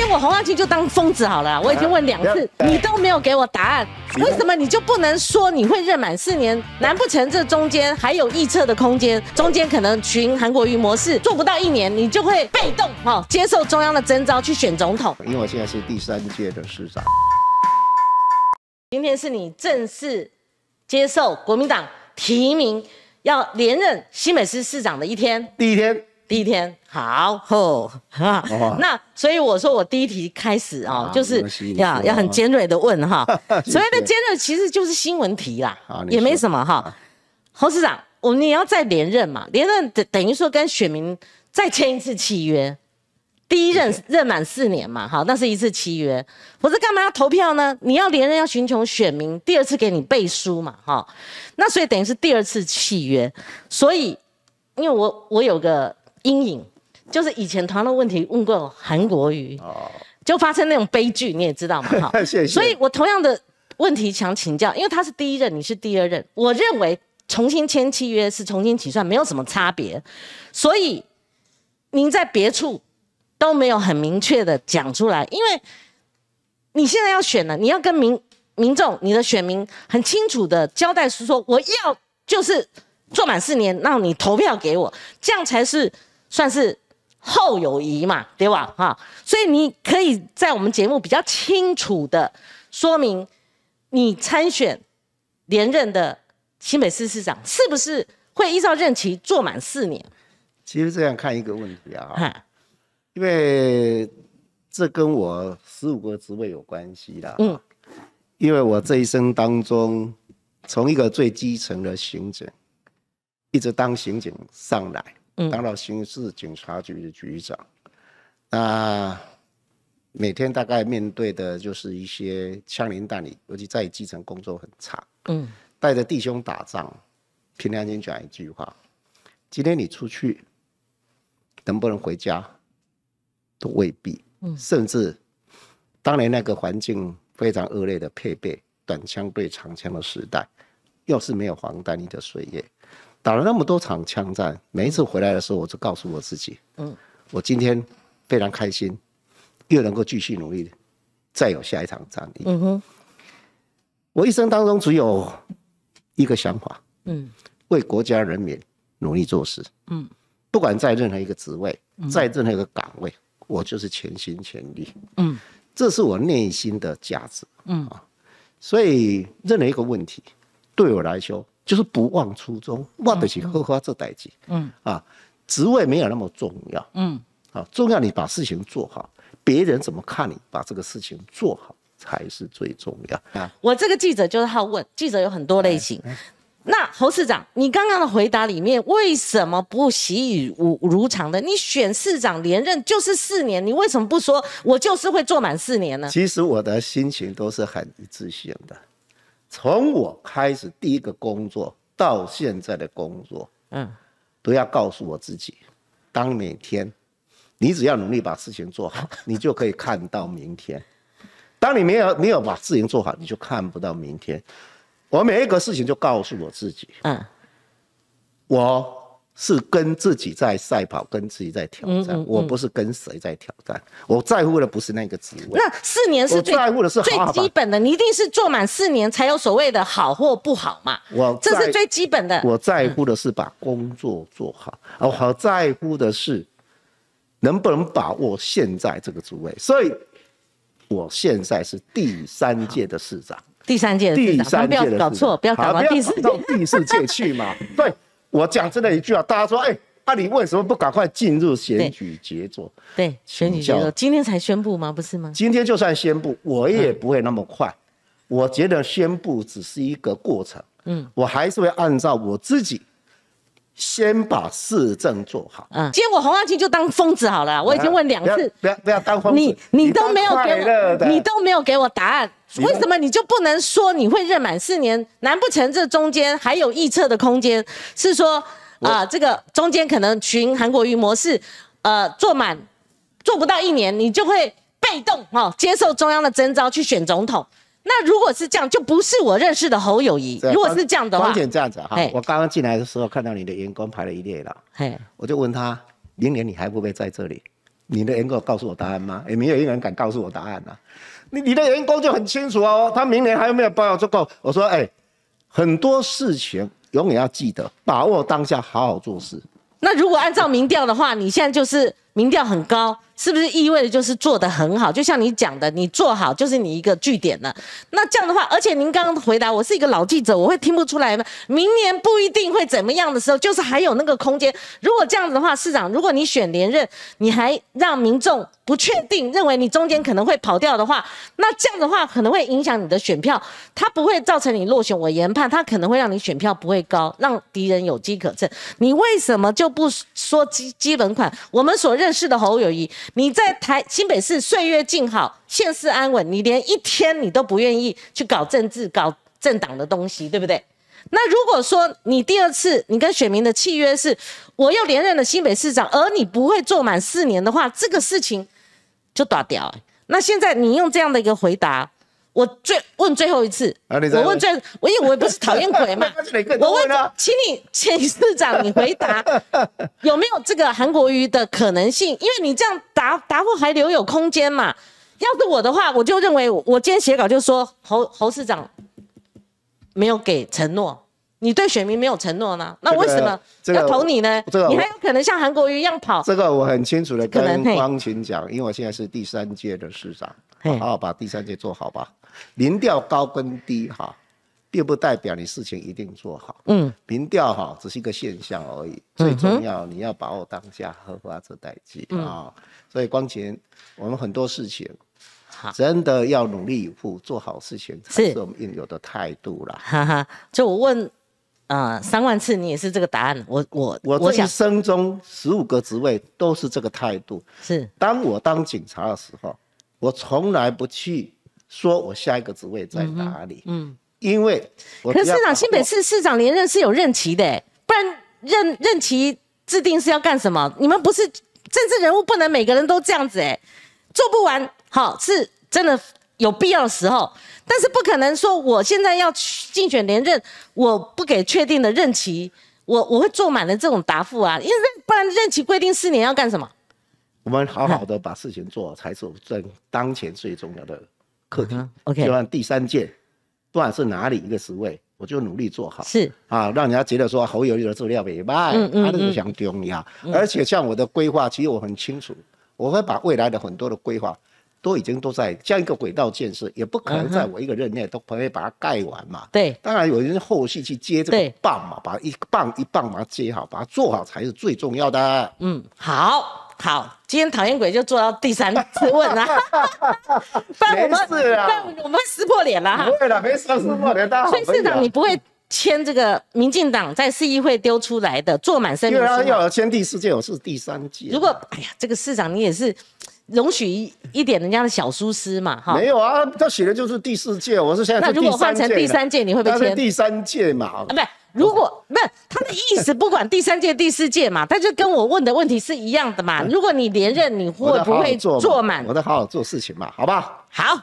结我洪阿庆就当疯子好了，我已经问两次，你都没有给我答案，为什么你就不能说你会任满四年？难不成这中间还有预测的空间？中间可能循韩国瑜模式做不到一年，你就会被动接受中央的征召去选总统？因为我现在是第三届的市长，今天是你正式接受国民党提名，要连任新美市市长的一天，第一天。第一天好哦，那所以我说我第一题开始啊，就是要要很尖锐的问哈，所谓的尖锐其实就是新闻题啦，也没什么哈。侯市长，我你要再连任嘛？连任等等于说跟选民再签一次契约，第一任任满四年嘛，哈，那是一次契约。我是干嘛要投票呢？你要连任要寻求选民第二次给你背书嘛，哈，那所以等于是第二次契约。所以因为我我有个。阴影就是以前同样的问题，问过韩国瑜，就发生那种悲剧，你也知道嘛？哈，谢谢。所以我同样的问题想请教，因为他是第一任，你是第二任，我认为重新签契约是重新起算，没有什么差别。所以您在别处都没有很明确的讲出来，因为你现在要选了，你要跟民民众、你的选民很清楚的交代，是说我要就是做满四年，让你投票给我，这样才是。算是后友谊嘛，对吧？哈，所以你可以在我们节目比较清楚的说明，你参选连任的新北市市长是不是会依照任期做满四年？其实这样看一个问题啊，因为这跟我十五个职位有关系啦。嗯，因为我这一生当中，从一个最基层的刑警，一直当刑警上来。当到刑事警察局的局长，那每天大概面对的就是一些枪林弹雨，尤其在基层工作很差。嗯，带着弟兄打仗，平良心讲一句话：今天你出去能不能回家，都未必。嗯，甚至当年那个环境非常恶劣的配备短枪对长枪的时代，又是没有黄带，你的岁月。打了那么多场枪战，每一次回来的时候，我就告诉我自己：，嗯，我今天非常开心，又能够继续努力，再有下一场战役。嗯哼，我一生当中只有一个想法：，嗯，为国家人民努力做事。嗯，不管在任何一个职位，在任何一个岗位，我就是全心全力，嗯，这是我内心的价值。嗯啊，所以任何一个问题对我来说。就是不忘初衷，忘得起，喝喝这代劲，嗯啊，职位没有那么重要，嗯啊，重要你把事情做好，别人怎么看你，把这个事情做好才是最重要啊。我这个记者就是好问，记者有很多类型。那侯市长，你刚刚的回答里面为什么不习以如如常的？你选市长连任就是四年，你为什么不说我就是会做满四年呢？其实我的心情都是很一致性的。从我开始第一个工作到现在的工作，嗯，都要告诉我自己，当每天你只要努力把事情做好，你就可以看到明天；当你没有没有把事情做好，你就看不到明天。我每一个事情就告诉我自己，嗯，我。是跟自己在赛跑，跟自己在挑战。我不是跟谁在挑战，我在乎的不是那个职位。那四年是最在乎的是最基本的，你一定是做满四年才有所谓的好或不好嘛。我这是最基本的。我在乎的是把工作做好，我在乎的是能不能把握现在这个职位。所以我现在是第三届的市长，第三届的市长，不要搞错，不要搞到第四届去嘛。对。我讲真的一句啊，大家说，哎，那你为什么不赶快进入选举杰择？对，选举杰择，今天才宣布吗？不是吗？今天就算宣布，我也不会那么快。我觉得宣布只是一个过程，嗯，我还是会按照我自己。先把市政做好。嗯，今天我洪阿清就当疯子好了。我已经问两次，不要不要当疯子。你你都没有给我，你都没有给我答案，为什么你就不能说你会任满四年？难不成这中间还有预测的空间？是说啊，这个中间可能循韩国瑜模式，呃，做满做不到一年，你就会被动哈，接受中央的征召去选总统。那如果是这样，就不是我认识的侯友谊。如果是这样的，完全这样子哈。我刚刚进来的时候，看到你的员工排了一列了。我就问他：明年你还会不会在这里？你的员工告诉我答案吗？也没有一个人敢告诉我答案呐。你你的员工就很清楚哦，他明年还有没有报告做够？我说：哎，很多事情永远要记得把握当下，好好做事。那如果按照民调的话，你现在就是。民调很高，是不是意味着就是做的很好？就像你讲的，你做好就是你一个据点了。那这样的话，而且您刚刚回答我是一个老记者，我会听不出来吗？明年不一定会怎么样的时候，就是还有那个空间。如果这样子的话，市长，如果你选连任，你还让民众不确定，认为你中间可能会跑掉的话，那这样的话可能会影响你的选票，它不会造成你落选。我研判，它可能会让你选票不会高，让敌人有机可乘。你为什么就不说基基本款？我们所认正式的侯友谊，你在台新北市岁月静好，现世安稳，你连一天你都不愿意去搞政治、搞政党的东西，对不对？那如果说你第二次你跟选民的契约是，我又连任了新北市长，而你不会做满四年的话，这个事情就打掉。那现在你用这样的一个回答。我最问最后一次，我问最，我因为我不是讨厌鬼嘛，我问，请你，请市长你回答 有没有这个韩国瑜的可能性？因为你这样答答复还留有空间嘛。要是我的话，我就认为我今天写稿就说侯侯市长没有给承诺，你对选民没有承诺呢，那为什么要投你呢？你还有可能像韩国瑜一样跑。这个我很清楚的跟方群讲，因为我现在是第三届的市长。好好把第三节做好吧。民调高跟低哈，并不代表你事情一定做好。嗯，民调哈只是一个现象而已。最重要，你要把握当下，合法做代际啊。所以光前，我们很多事情，真的要努力以赴做好事情，才是我们应有的态度了。哈哈，就我问，呃，三万次你也是这个答案。我我我，我一生中十五个职位都是这个态度。是，当我当警察的时候。我从来不去说，我下一个职位在哪里。嗯，因为可是市长新北市市长连任是有任期的，不然任任期制定是要干什么？你们不是政治人物，不能每个人都这样子哎，做不完好是真的有必要的时候，但是不可能说我现在要去竞选连任，我不给确定的任期，我我会做满了这种答复啊，因为不然任期规定四年要干什么？我们好好的把事情做，才是我最当前最重要的课题。OK，第三件，不管是哪里一个职位，我就努力做好。是啊，让人家觉得说侯友谊的资料没卖，他就是想重你啊。而且像我的规划，其实我很清楚，我会把未来的很多的规划都已经都在。像一个轨道建设，也不可能在我一个任内都可以把它盖完嘛。对，当然有人后续去接这个棒嘛，把一棒一棒把它接好，把它做好才是最重要的。嗯，好。好，今天讨厌鬼就做到第三次问了。没事我们我们撕破脸了。不会了，没事撕破脸。但市长，你不会签这个民进党在市议会丢出来的坐满身。因为要要签第四届，我是第三届。如果哎呀，这个市长你也是容许一点人家的小疏失嘛？哈。没有啊，他写的就是第四届，我是现在。那如果换成第三届，你会不会签？第三届嘛。不对。如果不，他的意思不管第三届第四届嘛，他就跟我问的问题是一样的嘛。如果你连任，你会不会坐满？我的好好做事情嘛，好不好？好。